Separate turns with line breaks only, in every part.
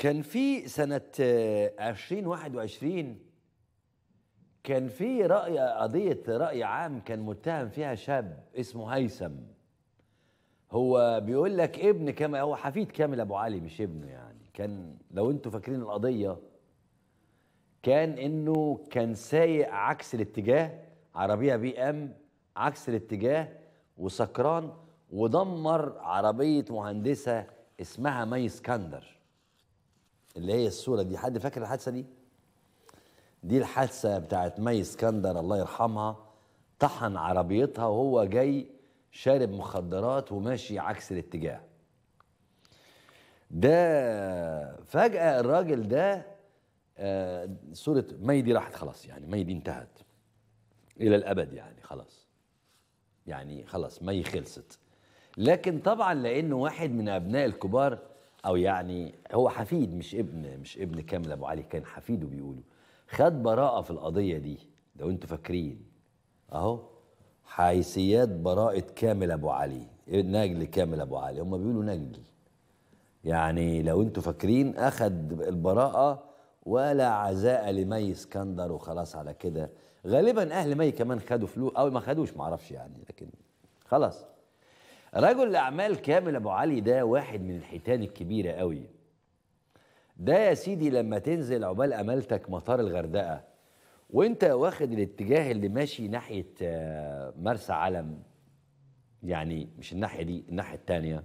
كان في سنة 2021 آه، كان في رأي قضية رأي عام كان متهم فيها شاب اسمه هيثم هو بيقول لك ابن كما هو حفيد كامل ابو علي مش ابنه يعني كان لو انتوا فاكرين القضية كان انه كان سايق عكس الاتجاه عربية بي ام عكس الاتجاه وسكران ودمر عربية مهندسة اسمها مي اسكندر اللي هي الصوره دي حد فاكر الحادثه دي دي الحادثه بتاعت مي اسكندر الله يرحمها طحن عربيتها وهو جاي شارب مخدرات وماشي عكس الاتجاه ده فجاه الراجل ده آه صوره مي دي راحت خلاص يعني مي دي انتهت الى الابد يعني خلاص يعني خلاص مي خلصت لكن طبعا لانه واحد من ابناء الكبار او يعني هو حفيد مش ابن مش ابن كامل ابو علي كان حفيده بيقولوا خد براءه في القضيه دي لو انتوا فاكرين اهو حيثيات براءه كامل ابو علي نجل كامل ابو علي هم بيقولوا نجل يعني لو انتوا فاكرين اخد البراءه ولا عزاء لمي اسكندر وخلاص على كده غالبا اهل مي كمان خدوا فلوس او ما خدوش معرفش يعني لكن خلاص رجل الأعمال كامل أبو علي ده واحد من الحيتان الكبيرة قوي ده يا سيدي لما تنزل عبال أمالتك مطار الغردقة وانت واخد الاتجاه اللي ماشي ناحية آه، مرسى علم يعني مش الناحية دي الناحية التانية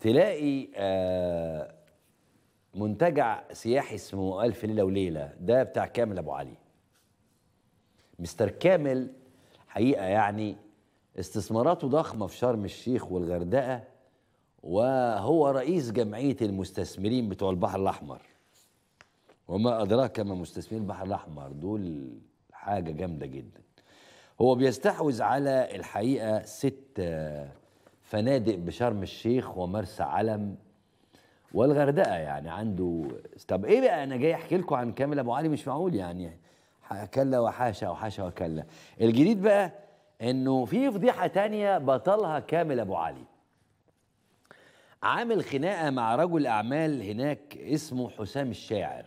تلاقي آه، منتجع سياحي اسمه ألف ليلة وليلة ده بتاع كامل أبو علي مستر كامل حقيقة يعني استثماراته ضخمة في شرم الشيخ والغردقة وهو رئيس جمعية المستثمرين بتوع البحر الأحمر وما أدراك ما مستثمرين البحر الأحمر دول حاجة جامدة جدا هو بيستحوذ على الحقيقة ست فنادق بشرم الشيخ ومرسى علم والغردقة يعني عنده طب إيه بقى أنا جاي أحكي لكم عن كامل أبو علي مش معقول يعني كلا وحاشا وحاشا وكلا الجديد بقى انه في فضيحه تانية بطلها كامل ابو علي عامل خناقه مع رجل اعمال هناك اسمه حسام الشاعر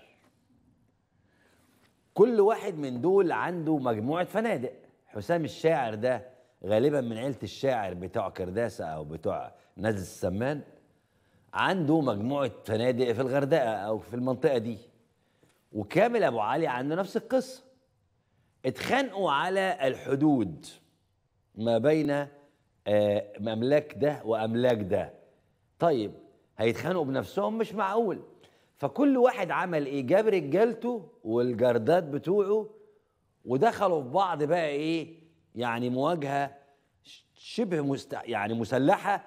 كل واحد من دول عنده مجموعه فنادق حسام الشاعر ده غالبا من عيله الشاعر بتوع كرداسه او بتوع نزل السمان عنده مجموعه فنادق في الغردقه او في المنطقه دي وكامل ابو علي عنده نفس القصه اتخانقوا على الحدود ما بين املاك آه، ده واملاك ده طيب هيتخانقوا بنفسهم مش معقول فكل واحد عمل ايه جاب رجالته والجردات بتوعه ودخلوا في بعض بقى ايه يعني مواجهه شبه مست... يعني مسلحه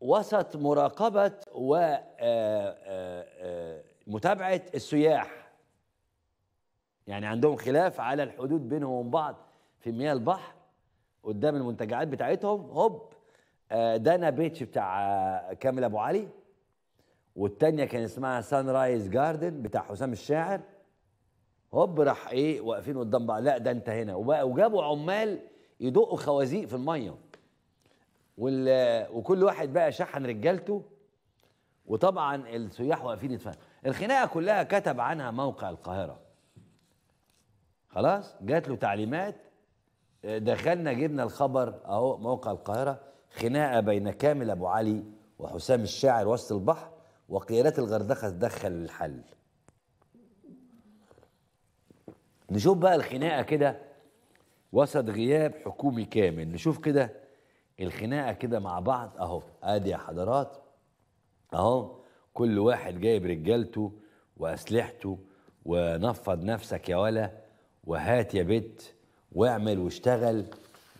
وسط مراقبه ومتابعه آه، آه، السياح يعني عندهم خلاف على الحدود بينهم وبين بعض في مياه البحر قدام المنتجعات بتاعتهم هوب آه، ده انا بيتش بتاع آه، كامل ابو علي والتانيه كان اسمها سان رايز جاردن بتاع حسام الشاعر هوب راح ايه واقفين قدام بعض لا ده انت هنا وجابوا عمال يدقوا خوازيق في الميه وكل واحد بقى شحن رجالته وطبعا السياح واقفين يتفاهموا الخناقه كلها كتب عنها موقع القاهره خلاص جات له تعليمات دخلنا جبنا الخبر اهو موقع القاهره خناقه بين كامل ابو علي وحسام الشاعر وسط البحر وقيادات الغردقه تدخل الحل نشوف بقى الخناقه كده وسط غياب حكومي كامل نشوف كده الخناقه كده مع بعض اهو ادي يا حضرات اهو كل واحد جايب رجالته واسلحته ونفض نفسك يا ولا وهات يا بت واعمل واشتغل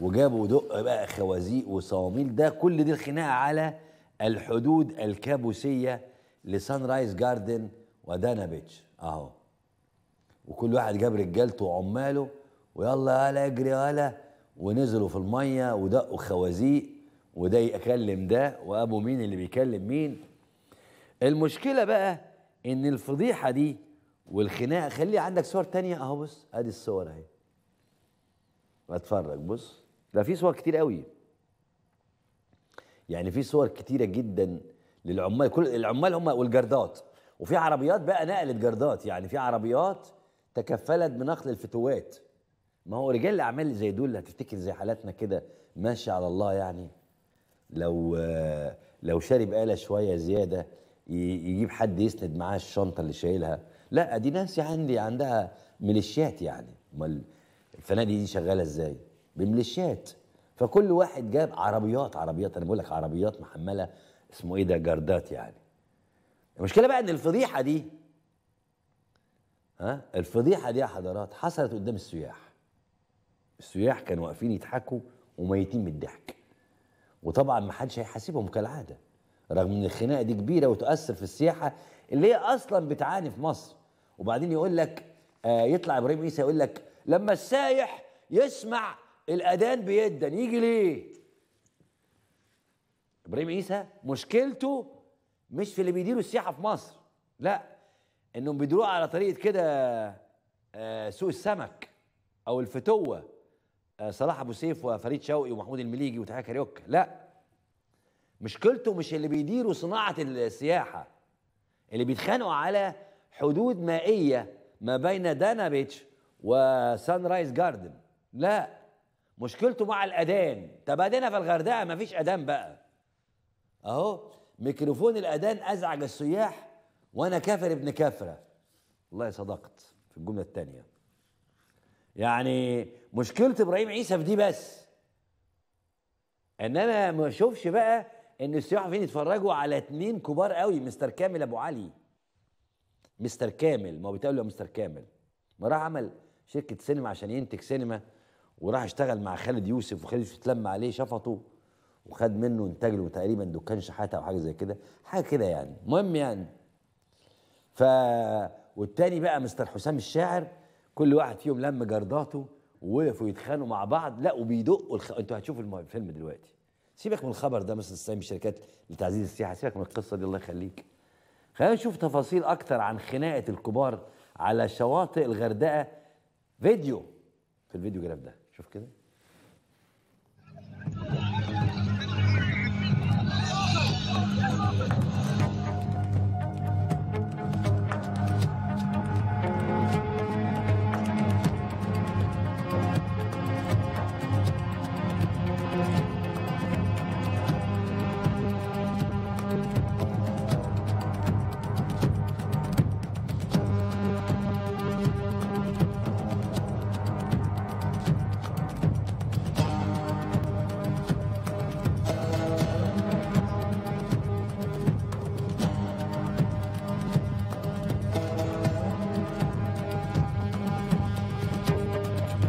وجابوا دق بقى خوازيق وصواميل ده كل دي الخناقه على الحدود الكابوسيه لسان رايز جاردن ودانا بيتش اهو وكل واحد جاب رجالته وعماله ويلا يلا اجري يلا ونزلوا في الميه ودقوا خوازيق وده يكلم ده وابو مين اللي بيكلم مين المشكله بقى ان الفضيحه دي والخناقه خلي عندك صور تانية اهو بص ادي الصور اهي اتفرج بص ده في صور كتير قوي يعني في صور كتيره جدا للعمال كل العمال هم والجردات وفي عربيات بقى نقلت جردات يعني في عربيات تكفلت بنقل الفتوات ما هو رجال الاعمال زي دول هتفتكر زي حالاتنا كده ماشي على الله يعني لو لو شارب آلة شويه زياده يجيب حد يسند معاه الشنطه اللي شايلها لا دي ناس عندي عندها ميليشيات يعني امال الفنادق دي شغاله ازاي بميليشيات فكل واحد جاب عربيات عربيات انا بقول لك عربيات محمله اسمه ايه ده جردات يعني المشكله بقى ان الفضيحه دي ها الفضيحه دي يا حضرات حصلت قدام السياح السياح كانوا واقفين يضحكوا وميتين من الضحك وطبعا ما حدش هيحاسبهم كالعاده رغم ان الخناقه دي كبيره وتؤثر في السياحه اللي هي اصلا بتعاني في مصر وبعدين يقول لك آه، يطلع ابراهيم عيسى يقول لك لما السايح يسمع الاذان بيدا يجي ليه ابراهيم عيسى مشكلته مش في اللي بيديروا السياحه في مصر لا انهم بيدروه على طريقه كده آه، سوق السمك او الفتوه آه، صلاح ابو سيف وفريد شوقي ومحمود المليجي وتحية كاريوكا لا مشكلته مش اللي بيديروا صناعه السياحه اللي بيتخانقوا على حدود مائيه ما بين دانابيتش وسان رايز جاردن لا مشكلته مع الاذان طب ادينا في الغردقه ما فيش اذان بقى اهو ميكروفون الاذان ازعج السياح وانا كافر ابن كافره والله صدقت في الجمله الثانيه يعني مشكله ابراهيم عيسى في دي بس ان انا ما اشوفش بقى ان السياح فين يتفرجوا على اتنين كبار قوي مستر كامل ابو علي مستر كامل ما هو بيتقال له مستر كامل ما راح عمل شركه سينما عشان ينتج سينما وراح اشتغل مع خالد يوسف وخالد يوسف اتلم عليه شفطه وخد منه انتاج له تقريبا دكان شحاته او حاجه زي كده حاجه كده يعني المهم يعني ف والتاني بقى مستر حسام الشاعر كل واحد فيهم لم جرداته ووقفوا يتخانقوا مع بعض لا وبيدقوا الخ... انتوا هتشوفوا الفيلم دلوقتي سيبك من الخبر ده مثلا استعين شركات لتعزيز السياحه سيبك من القصه دي الله يخليك خلينا نشوف تفاصيل اكتر عن خناقه الكبار على شواطئ الغردقه فيديو في الفيديو جراف ده شوف كده